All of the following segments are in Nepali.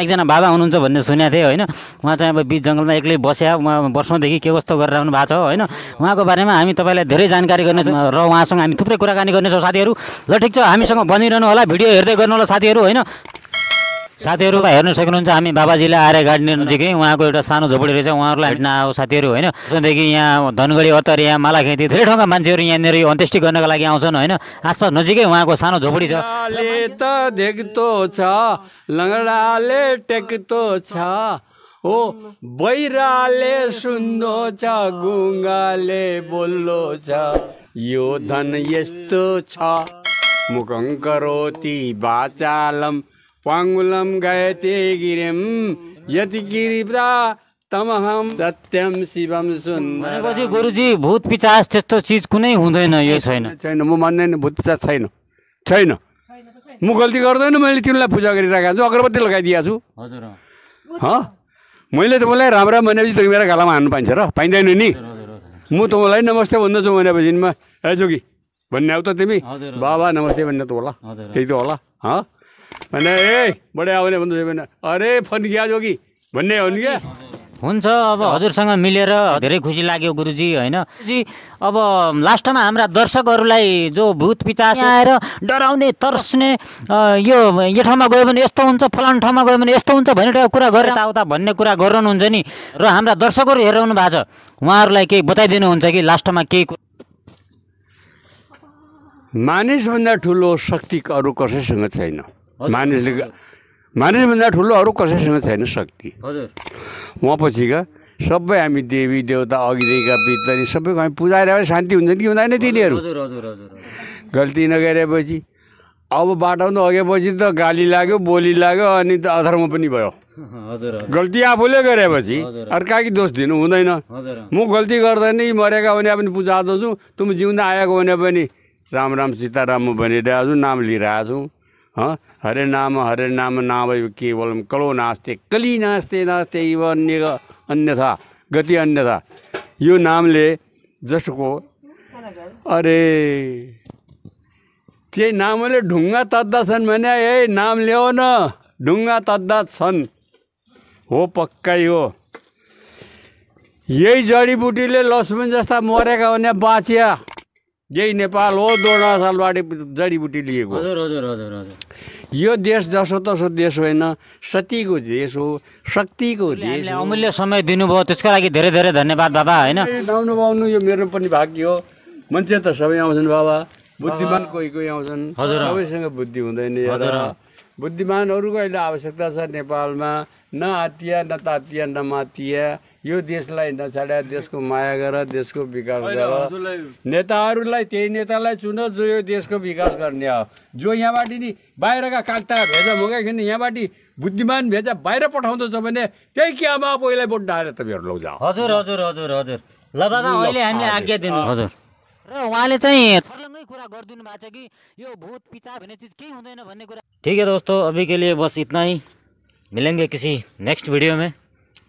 एकजना बाबा हुनुहुन्छ भन्ने सुनेको थिएँ होइन उहाँ चाहिँ अब बिच जङ्गलमा एक्लै बस्या उहाँ वर्षौँदेखि के कस्तो गरेर आउनु भएको छ होइन उहाँको बारेमा हामी तपाईँलाई धेरै जानकारी गर्नेछौँ र उहाँसँग हामी थुप्रै कुराकानी गर्नेछौँ साथीहरू ल ठिक छ हामीसँग बनिरहनु होला भिडियो हेर्दै गर्नु होला साथीहरू होइन साथीहरू हेर्न सक्नुहुन्छ हामी बाबाजीलाई आएर गाडी नजिकै उहाँको एउटा सानो झोपडी रहेछ उहाँहरूलाई हेर्न आयो साथीहरू होइन जसदेखि यहाँ धनगढी अतर यहाँ माला खेती धेरै ठाउँका मान्छेहरू यहाँनिर अन्त्येष्टि गर्नका लागि आउँछन् होइन आसपास नजिकै उहाँको सानो झोपडी छ छ बैराले सुन्दो छ गुङ्गाले बोल्लो छ यो धन यस्तो छ बाचालम पाङ्गुलम गायते गिरिम यति गिरिप्रा तमहम सत्यम शिवम भनेपछि गुरुजी भूत पिचास त्यस्तो चिज कुनै हुँदैन यो छैन छैन म मान्दैन भूत पिचास छैन छैन म गल्ती गर्दैन मैले तिमीलाई पूजा गरिरहेको छु अगरबत्ती लगाइदिएको छु हजुर मैले तपाईँलाई राम राम भनेपछि त मेरो गालामा हान्नु पाइन्छ र पाइँदैन नि म तपाईँलाई नमस्ते भन्दछु भनेपछि ए जोगी भन्ने आऊ त तिमी बाबा नमस्ते भन्ने त होला त्यही त होला ह भने ए बडे आउने भन्दै भने अरे फन क्या जोगी भन्ने हो नि क्या हुन्छ अब हजुरसँग मिलेर धेरै खुसी लाग्यो गुरुजी होइन जी अब लास्टमा हाम्रा दर्शकहरूलाई जो भूत पिचास आएर डराउने तर्स्ने यो यो ठाउँमा गयो भने यस्तो हुन्छ फलानु ठाउँमा गयो भने यस्तो हुन्छ भन्ने ठाउँ कुरा गरेर आउँदा भन्ने कुरा गराउनुहुन्छ नि र हाम्रा दर्शकहरू हेराउनु भएको छ उहाँहरूलाई केही बताइदिनुहुन्छ कि लास्टमा केही मानिसभन्दा ठुलो शक्ति अरू कसैसँग छैन मानिसले मानिसभन्दा ठुलो अरू कसैसँग छैन शक्ति हजुर उहाँ पछिका सबै हामी देवी देवता अघिदेखिका पितरी सबैको हामी पुजाएर शान्ति हुन्छन् कि हुँदैन तिनीहरू गल्ती नगरेपछि अब बाटो अगेपछि त गाली लाग्यो बोली लाग्यो अनि त अधर्म पनि भयो गल्ती आफूले गरेपछि कि दोष दिनु हुँदैन म गल्ती गर्दैन मरेका भने पनि पूजा आउँछु तुम जिउँदा आएको भने पनि राम राम सीताराम भनेर छु नाम लिइरहेको हरे नाम हरे नाम नाम केवल कलो नास्ते कली नास्ते नास्ते इव अन्य अन्यथा गति अन्यथा यो नामले जसको अरे त्यही नामले ढुङ्गा तद्दा छन् भने ए नाम ल्याऊ न ढुङ्गा तद्दा छन् हो पक्कै हो यही जडीबुटीले लक्ष्मण जस्ता मरेका भने बाँचिया यही नेपाल हो दोडा सालबाट जडीबुटी लिएको हजुर हजुर हजुर हजुर यो देश तसो देश होइन सतीको देश हो शक्तिको देश अमूल्य समय दिनुभयो त्यसको लागि धेरै धेरै धन्यवाद बाबा होइन आउनु पाउनु यो मेरो पनि भाग्य हो मान्छे त सबै आउँछन् बाबा बुद्धिमान कोही कोही आउँछन् हजुर सबैसँग बुद्धि हुँदैन हजुर बुद्धिमानहरूको अहिले आवश्यकता छ नेपालमा न आतिया न तातिया न मातिया यो देशलाई नछाड्या देशको माया गर देशको विकास गर नेताहरूलाई त्यही नेतालाई चुन जो यो देशको विकास गर्ने हो जो यहाँबाट नि बाहिरका कागता भेजा मगाइकन यहाँबाट बुद्धिमान भेजा बाहिर पठाउँदछ भने त्यही क्यामा पहिला भोट डाएर तपाईँहरू लौजा हजुर हजुर हजुर हजुर ल बाबा अहिले हामीले आज्ञा दिनु हजुर र उहाँले चाहिँ छर्लङ्गै कुरा गरिदिनु भएको छ कि यो भूत पिचा भन्ने चिज केही हुँदैन भन्ने कुरा ठिक है दोस्तों अभी के लिए बस इतना ही मिलेंगे किसी नेक्स्ट वीडियो में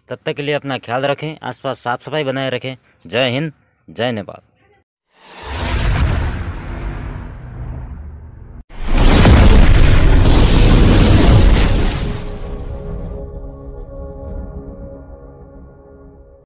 तब तक के लिए अपना ख्याल रखें आसपास साफ सफाई बनाए रखें जय हिंद जय नेपाल